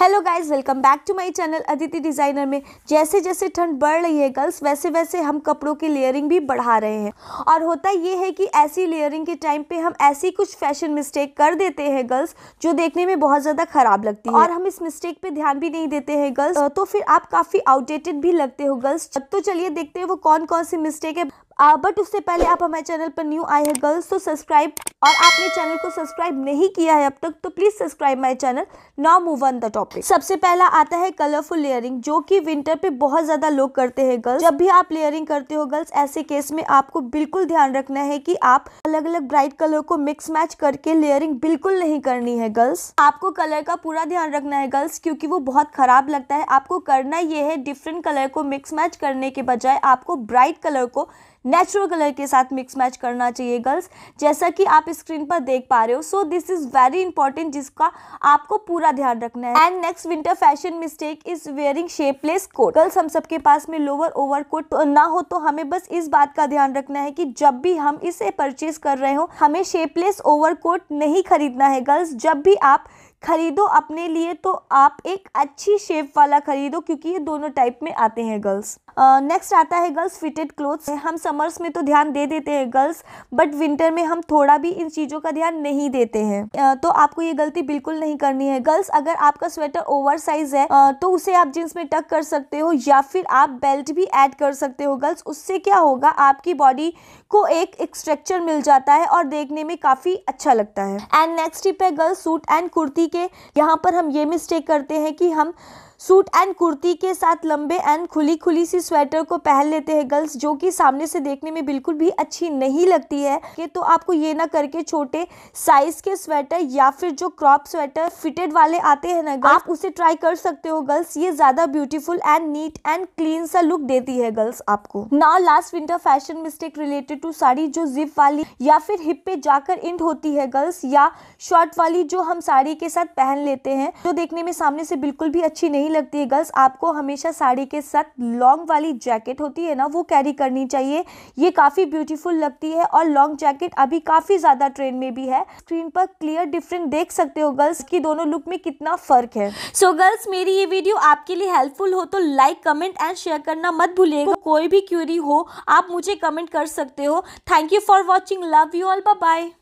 hello guys welcome back to my channel Aditi designer में जैसे जैसे ठंड बढ़ रही है गर्ल्स वैसे वैसे हम कपड़ों की लेयरिंग भी बढ़ा रहे हैं और होता ये है कि ऐसी लेयरिंग के टाइम पे हम ऐसी कुछ फैशन मिस्टेक कर देते हैं गर्ल्स जो देखने में बहुत ज़्यादा खराब लगती है और हम इस मिस्टेक पे ध्यान भी नहीं देते हैं गर्ल्स तो फिर आप काफ़ी आउटडेटेड भी लगते हो गर्ल्स तो चलिए देखते हैं वो कौन कौन सी मिस्टेक है बट उससे पहले आप हमारे चैनल पर न्यू आए हैं गर्ल्स तो सब्सक्राइब और आपने चैनल को सब्सक्राइब नहीं किया है अब तक तो please subscribe my channel now move on the topic सबसे पहला आता है कलरफुल लेयरिंग जो कि विंटर पे बहुत ज़्यादा लोग करते हैं गर्ल्स जब भी आप लेयरिंग करते हो गर्ल्स ऐसे केस में आपको बिल्कुल ध्यान रखना है की आप अलग अलग ब्राइट कलर को मिक्स मैच करके लेयरिंग बिल्कुल नहीं करनी है गर्ल्स आपको कलर का पूरा ध्यान रखना है गर्ल्स क्योंकि वो बहुत ख़राब लगता है आपको करना ये है डिफरेंट कलर को मिक्स मैच करने के बजाय आपको ब्राइट कलर को नेचुरल कलर के साथ मिक्स मैच करना चाहिए गर्ल्स जैसा कि आप स्क्रीन पर देख पा रहे हो so this is very important जिसका आपको पूरा ध्यान रखना है and next winter fashion mistake is wearing shapeless coat girls हम सबके पास में लोअर ओवर कोट ना हो तो हमें बस इस बात का ध्यान रखना है कि जब भी हम इसे परचेज कर रहे हो हमें शेपलेस ओवर कोट नहीं खरीदना है गर्ल्स जब भी आप ख़रीदो अपने लिए तो आप एक अच्छी शेप वाला ख़रीदो क्योंकि ये दोनों टाइप में आते हैं गर्ल्स नेक्स्ट uh, आता है गर्ल्स फिटेड क्लोथ्स हम समर्स में तो ध्यान दे देते हैं गर्ल्स बट विंटर में हम थोड़ा भी इन चीज़ों का ध्यान नहीं देते हैं uh, तो आपको ये गलती बिल्कुल नहीं करनी है गर्ल्स अगर आपका स्वेटर ओवर साइज है uh, तो उसे आप जीन्स में टक कर सकते हो या फिर आप बेल्ट भी ऐड कर सकते हो गर्ल्स उससे क्या होगा आपकी बॉडी को एक स्ट्रक्चर मिल जाता है और देखने में काफ़ी अच्छा लगता है एंड नेक्स्ट टिप है गर्ल्स सूट एंड कुर्ती ठीक है यहाँ पर हम ये मिस्टेक करते हैं कि हम सूट एंड कुर्ती के साथ लंबे एंड खुली खुली सी स्वेटर को पहन लेते हैं गर्ल्स जो कि सामने से देखने में बिल्कुल भी अच्छी नहीं लगती है कि तो आपको ये ना करके छोटे साइज के स्वेटर या फिर जो क्रॉप स्वेटर फिटेड वाले आते हैं ना आप उसे ट्राई कर सकते हो गर्ल्स ये ज्यादा beautiful and neat and clean सा लुक देती है गर्ल्स आपको now last winter fashion mistake related to sari जो जिप वाली या फिर हिप पे जाकर इंड होती है गर्ल्स या शॉर्ट वाली जो हम साड़ी के साथ पहन लेते हैं जो देखने में सामने से बिल्कुल भी अच्छी नहीं नहीं लगती है गर्ल्स आपको हमेशा साड़ी के साथ लॉन्ग वाली जैकेट होती है ना वो कैरी करनी चाहिए ये काफ़ी ब्यूटीफुल लगती है और लॉन्ग जैकेट अभी काफ़ी ज़्यादा ट्रेंड में भी है स्क्रीन पर क्लियर डिफरेंट देख सकते हो गर्ल्स की दोनों लुक में कितना फ़र्क है सो so, गर्ल्स मेरी ये वीडियो आपके लिए हेल्पफुल हो तो लाइक कमेंट एंड शेयर करना मत भूलिएगा कोई भी क्यूरी हो आप मुझे कमेंट कर सकते हो thank you for watching love you all bye